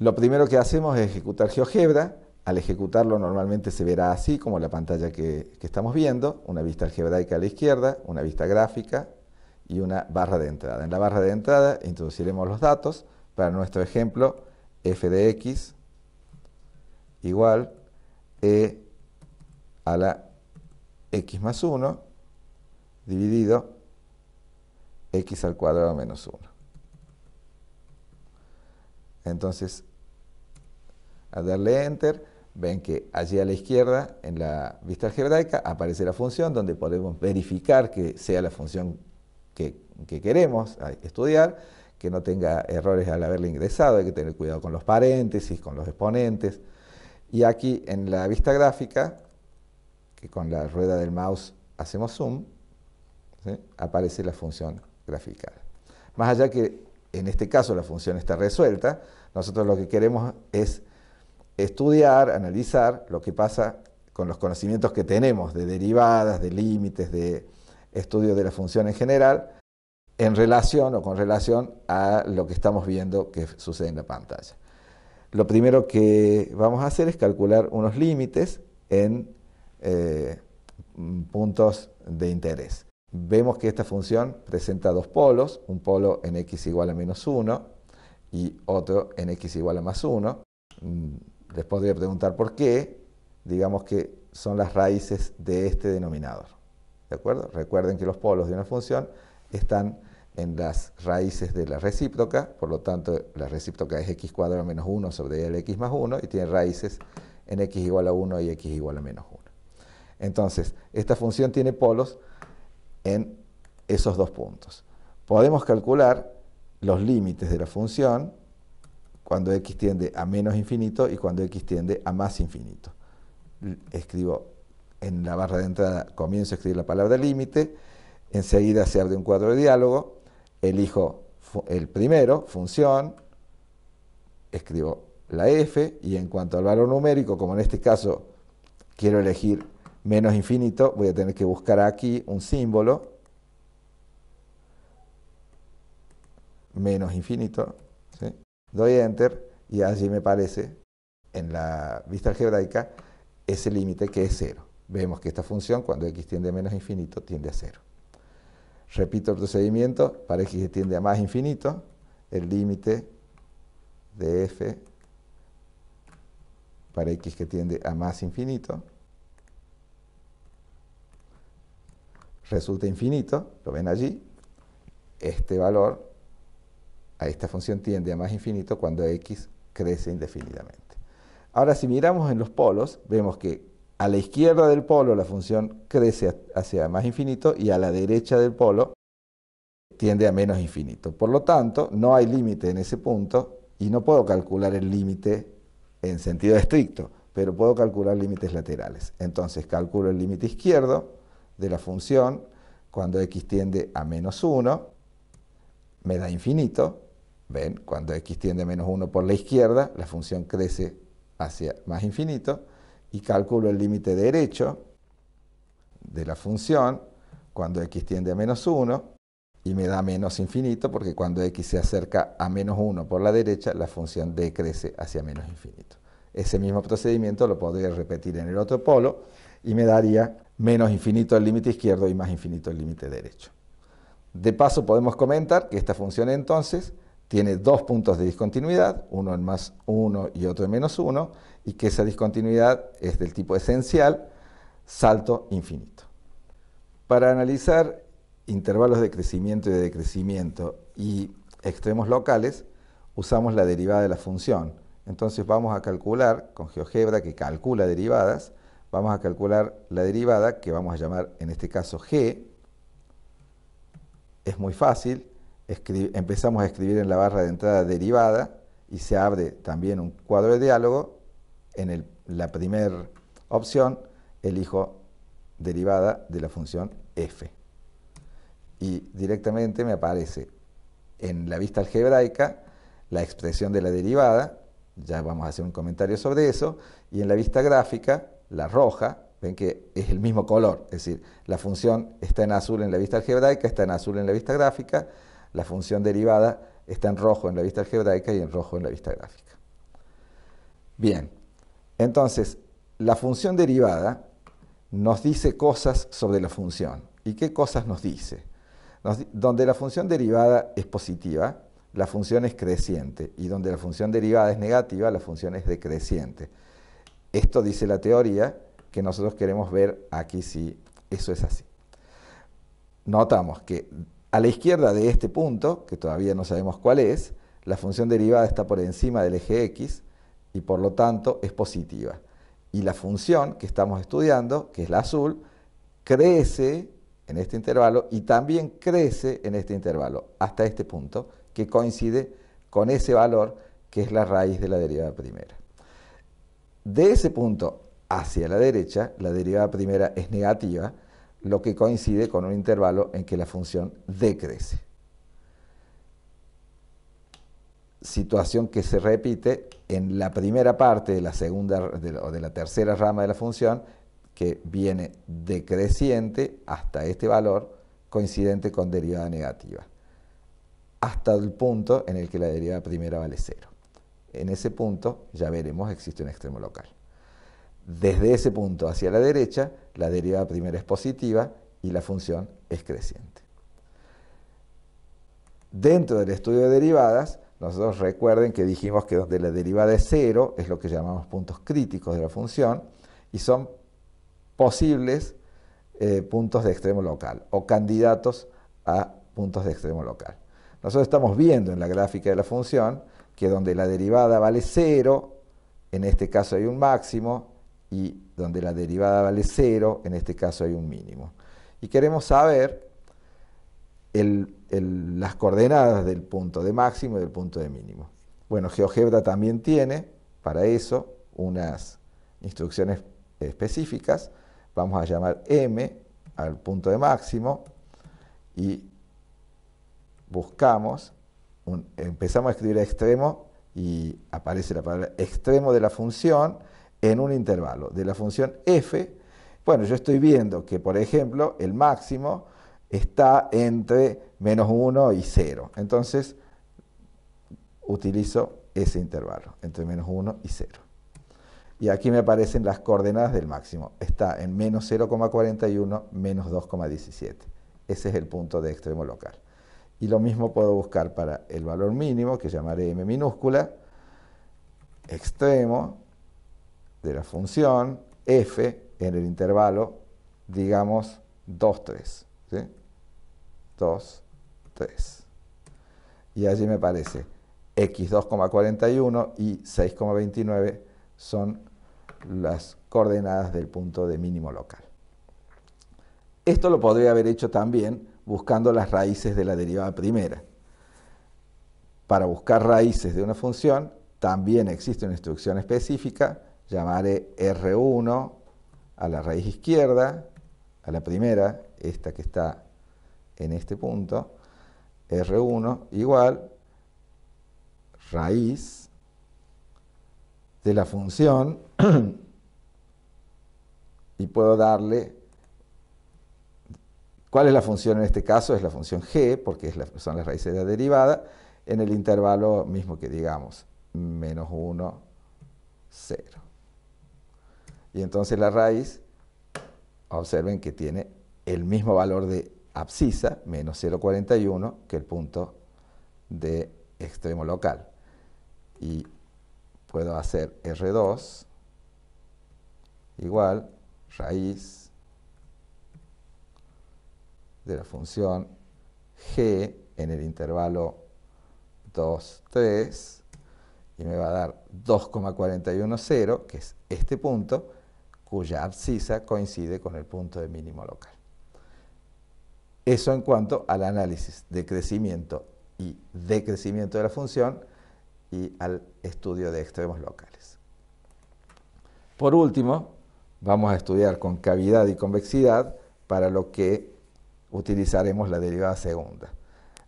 Lo primero que hacemos es ejecutar GeoGebra. Al ejecutarlo normalmente se verá así, como la pantalla que, estamos viendo, una vista algebraica a la izquierda, una vista gráfica y una barra de entrada. En la barra de entrada introduciremos los datos. Para nuestro ejemplo, f de x igual e a la x más 1 dividido x al cuadrado menos 1. Entonces, al darle Enter, ven que allí a la izquierda, en la vista algebraica, aparece la función donde podemos verificar que sea la función que, queremos estudiar, que no tenga errores al haberla ingresado, hay que tener cuidado con los paréntesis, con los exponentes. Y aquí en la vista gráfica, que con la rueda del mouse hacemos zoom, aparece la función graficada. Más allá que en este caso la función está resuelta, nosotros lo que queremos es estudiar, analizar lo que pasa con los conocimientos que tenemos de derivadas, de límites, de estudio de la función en general, en relación o con relación a lo que estamos viendo que sucede en la pantalla. Lo primero que vamos a hacer es calcular unos límites en eh, puntos de interés. Vemos que esta función presenta dos polos, un polo en x igual a menos 1 y otro en x igual a más 1 les podría preguntar por qué, digamos que son las raíces de este denominador. ¿De acuerdo? Recuerden que los polos de una función están en las raíces de la recíproca, por lo tanto la recíproca es x cuadrado menos 1 sobre el x más 1 y tiene raíces en x igual a 1 y x igual a menos 1. Entonces, esta función tiene polos en esos dos puntos. Podemos calcular los límites de la función cuando x tiende a menos infinito y cuando x tiende a más infinito. Escribo en la barra de entrada, comienzo a escribir la palabra límite, enseguida se abre un cuadro de diálogo, elijo el primero, función, escribo la f y en cuanto al valor numérico, como en este caso quiero elegir menos infinito, voy a tener que buscar aquí un símbolo, menos infinito, Doy Enter y allí me parece, en la vista algebraica, ese límite que es cero. Vemos que esta función, cuando x tiende a menos infinito, tiende a cero. Repito el procedimiento, para x que tiende a más infinito, el límite de f para x que tiende a más infinito resulta infinito, lo ven allí, este valor a esta función tiende a más infinito cuando x crece indefinidamente. Ahora, si miramos en los polos, vemos que a la izquierda del polo la función crece hacia más infinito y a la derecha del polo tiende a menos infinito. Por lo tanto, no hay límite en ese punto y no puedo calcular el límite en sentido estricto, pero puedo calcular límites laterales. Entonces calculo el límite izquierdo de la función cuando x tiende a menos 1, me da infinito, ¿Ven? Cuando x tiende a menos 1 por la izquierda, la función crece hacia más infinito y calculo el límite derecho de la función cuando x tiende a menos 1 y me da menos infinito porque cuando x se acerca a menos 1 por la derecha, la función decrece hacia menos infinito. Ese mismo procedimiento lo podría repetir en el otro polo y me daría menos infinito el límite izquierdo y más infinito el límite derecho. De paso podemos comentar que esta función entonces tiene dos puntos de discontinuidad, uno en más 1 y otro en menos 1, y que esa discontinuidad es del tipo esencial, salto infinito. Para analizar intervalos de crecimiento y de decrecimiento y extremos locales, usamos la derivada de la función. Entonces vamos a calcular, con GeoGebra que calcula derivadas, vamos a calcular la derivada que vamos a llamar en este caso g. Es muy fácil, empezamos a escribir en la barra de entrada derivada y se abre también un cuadro de diálogo. En la primera opción elijo derivada de la función f. Y directamente me aparece en la vista algebraica la expresión de la derivada, ya vamos a hacer un comentario sobre eso, y en la vista gráfica, la roja, ven que es el mismo color, es decir, la función está en azul en la vista algebraica, está en azul en la vista gráfica, la función derivada está en rojo en la vista algebraica y en rojo en la vista gráfica. Bien, entonces, la función derivada nos dice cosas sobre la función. ¿Y qué cosas nos dice? donde la función derivada es positiva, la función es creciente, y donde la función derivada es negativa, la función es decreciente. Esto dice la teoría que nosotros queremos ver aquí si eso es así. Notamos que a la izquierda de este punto, que todavía no sabemos cuál es, la función derivada está por encima del eje x y por lo tanto es positiva. Y la función que estamos estudiando, que es la azul, crece en este intervalo y también crece en este intervalo hasta este punto que coincide con ese valor que es la raíz de la derivada primera. De ese punto hacia la derecha, la derivada primera es negativa, lo que coincide con un intervalo en que la función decrece. Situación que se repite en la primera parte de la segunda o de la tercera rama de la función que viene decreciente hasta este valor coincidente con derivada negativa, hasta el punto en el que la derivada primera vale cero. En ese punto ya veremos existe un extremo local. Desde ese punto hacia la derecha, la derivada primera es positiva y la función es creciente. Dentro del estudio de derivadas, nosotros recuerden que dijimos que donde la derivada es cero, es lo que llamamos puntos críticos de la función, y son posibles eh, puntos de extremo local o candidatos a puntos de extremo local. Nosotros estamos viendo en la gráfica de la función que donde la derivada vale cero, en este caso hay un máximo, y donde la derivada vale cero, en este caso hay un mínimo. Y queremos saber las coordenadas del punto de máximo y del punto de mínimo. Bueno, GeoGebra también tiene para eso unas instrucciones específicas. Vamos a llamar M al punto de máximo y buscamos, empezamos a escribir extremo y aparece la palabra extremo de la función en un intervalo de la función f, bueno, yo estoy viendo que, por ejemplo, el máximo está entre menos 1 y 0. Entonces, utilizo ese intervalo, entre menos 1 y 0. Y aquí me aparecen las coordenadas del máximo. Está en menos 0,41, menos 2,17. Ese es el punto de extremo local. Y lo mismo puedo buscar para el valor mínimo, que llamaré m minúscula, extremo, de la función f en el intervalo, digamos, 2, 3. ¿sí? 2, 3. Y allí me parece x 2,41 y 6,29 son las coordenadas del punto de mínimo local. Esto lo podría haber hecho también buscando las raíces de la derivada primera. Para buscar raíces de una función también existe una instrucción específica llamaré R1 a la raíz izquierda, a la primera, esta que está en este punto, R1 igual raíz de la función y puedo darle cuál es la función en este caso, es la función g, porque es son las raíces de la derivada, en el intervalo mismo que digamos, menos 1, 0. Y entonces la raíz, observen que tiene el mismo valor de abscisa, menos 0,41, que el punto de extremo local. Y puedo hacer R2 igual raíz de la función g en el intervalo 2, 3, y me va a dar 2,410, que es este punto, cuya abscisa coincide con el punto de mínimo local. Eso en cuanto al análisis de crecimiento y decrecimiento de la función y al estudio de extremos locales. Por último, vamos a estudiar concavidad y convexidad para lo que utilizaremos la derivada segunda.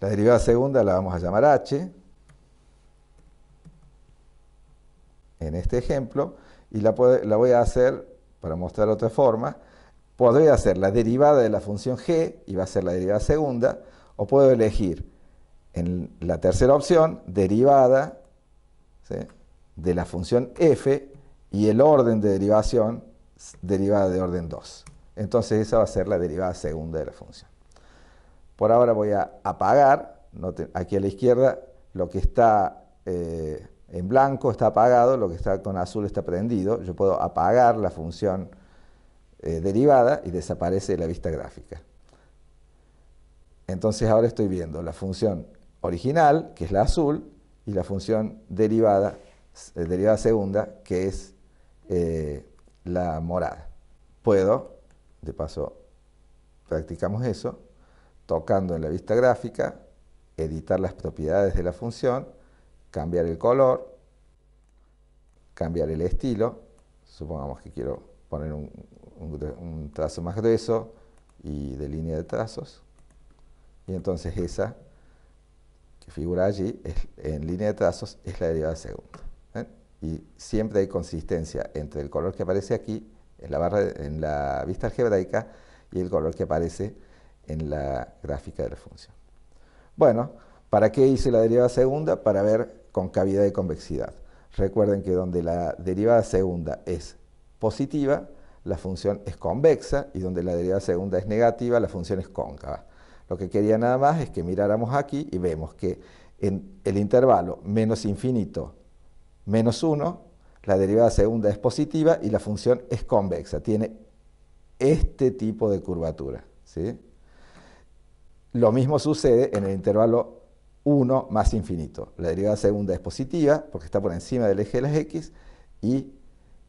La derivada segunda la vamos a llamar h en este ejemplo y la voy a hacer para mostrar otra forma, podría hacer la derivada de la función g, y va a ser la derivada segunda, o puedo elegir en la tercera opción, derivada de la función f y el orden de derivación derivada de orden 2. Entonces esa va a ser la derivada segunda de la función. Por ahora voy a apagar, aquí a la izquierda, lo que está eh, en blanco está apagado, lo que está con azul está prendido. Yo puedo apagar la función eh, derivada y desaparece la vista gráfica. Entonces ahora estoy viendo la función original, que es la azul, y la función derivada, eh, derivada segunda, que es eh, la morada. Puedo, de paso, practicamos eso, tocando en la vista gráfica, editar las propiedades de la función cambiar el color, cambiar el estilo, supongamos que quiero poner un, trazo más grueso y de línea de trazos, y entonces esa que figura allí en línea de trazos es la derivada segunda. ¿eh? Y siempre hay consistencia entre el color que aparece aquí en la, barra, en la vista algebraica y el color que aparece en la gráfica de la función. Bueno, ¿Para qué hice la derivada segunda? Para ver concavidad y convexidad. Recuerden que donde la derivada segunda es positiva, la función es convexa y donde la derivada segunda es negativa, la función es cóncava. Lo que quería nada más es que miráramos aquí y vemos que en el intervalo menos infinito menos 1, la derivada segunda es positiva y la función es convexa, tiene este tipo de curvatura. ¿sí? Lo mismo sucede en el intervalo 1 más infinito. La derivada segunda es positiva porque está por encima del eje de las x y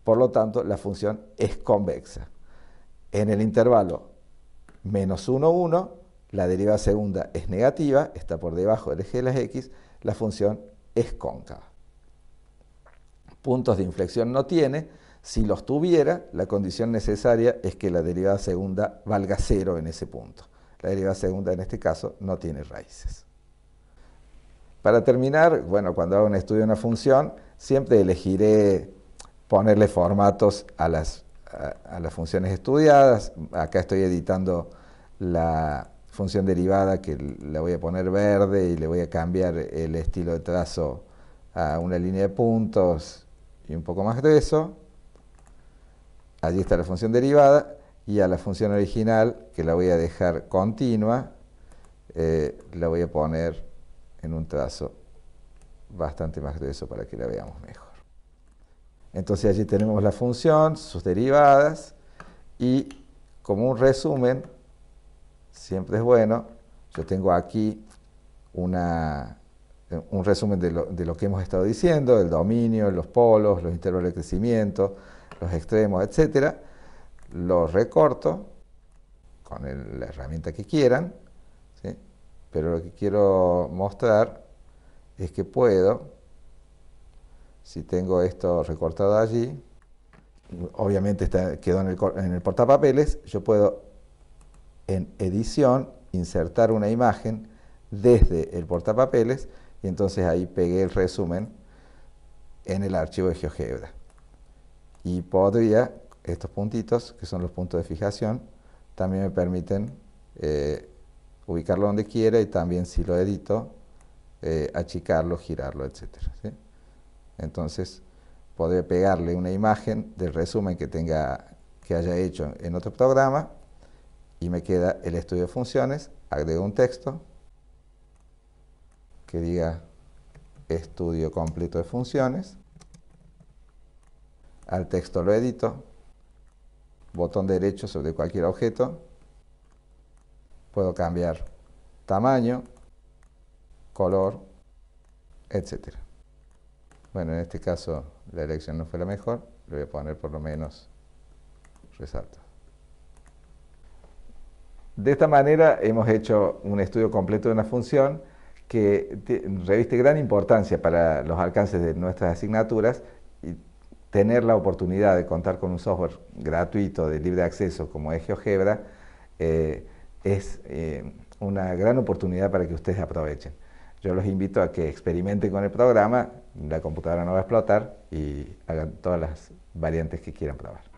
por lo tanto la función es convexa. En el intervalo menos 1, 1, la derivada segunda es negativa, está por debajo del eje de las x, la función es cóncava. Puntos de inflexión no tiene, si los tuviera, la condición necesaria es que la derivada segunda valga cero en ese punto. La derivada segunda en este caso no tiene raíces. Para terminar, bueno, cuando hago un estudio de una función, siempre elegiré ponerle formatos a las, a, las funciones estudiadas. Acá estoy editando la función derivada que la voy a poner verde y le voy a cambiar el estilo de trazo a una línea de puntos y un poco más de eso. Allí está la función derivada y a la función original que la voy a dejar continua, eh, la voy a poner en un trazo bastante más grueso para que la veamos mejor. Entonces allí tenemos la función, sus derivadas y como un resumen, siempre es bueno, yo tengo aquí una, un resumen de lo, que hemos estado diciendo, el dominio, los polos, los intervalos de crecimiento, los extremos, etc. Lo recorto con la herramienta que quieran. Pero lo que quiero mostrar es que puedo, si tengo esto recortado allí, obviamente quedó en el, portapapeles, yo puedo en edición insertar una imagen desde el portapapeles y entonces ahí pegué el resumen en el archivo de GeoGebra. Y podría, estos puntitos, que son los puntos de fijación, también me permiten eh, ubicarlo donde quiera y también si lo edito, eh, achicarlo, girarlo, etc. Entonces, podré pegarle una imagen del resumen que, tenga, que haya hecho en otro programa y me queda el estudio de funciones, agrego un texto que diga estudio completo de funciones, al texto lo edito, botón derecho sobre cualquier objeto, puedo cambiar tamaño, color, etc. Bueno, en este caso la elección no fue la mejor, le voy a poner por lo menos resalto. De esta manera hemos hecho un estudio completo de una función que reviste gran importancia para los alcances de nuestras asignaturas y tener la oportunidad de contar con un software gratuito de libre acceso como es GeoGebra eh, es eh, una gran oportunidad para que ustedes aprovechen. Yo los invito a que experimenten con el programa, la computadora no va a explotar y hagan todas las variantes que quieran probar.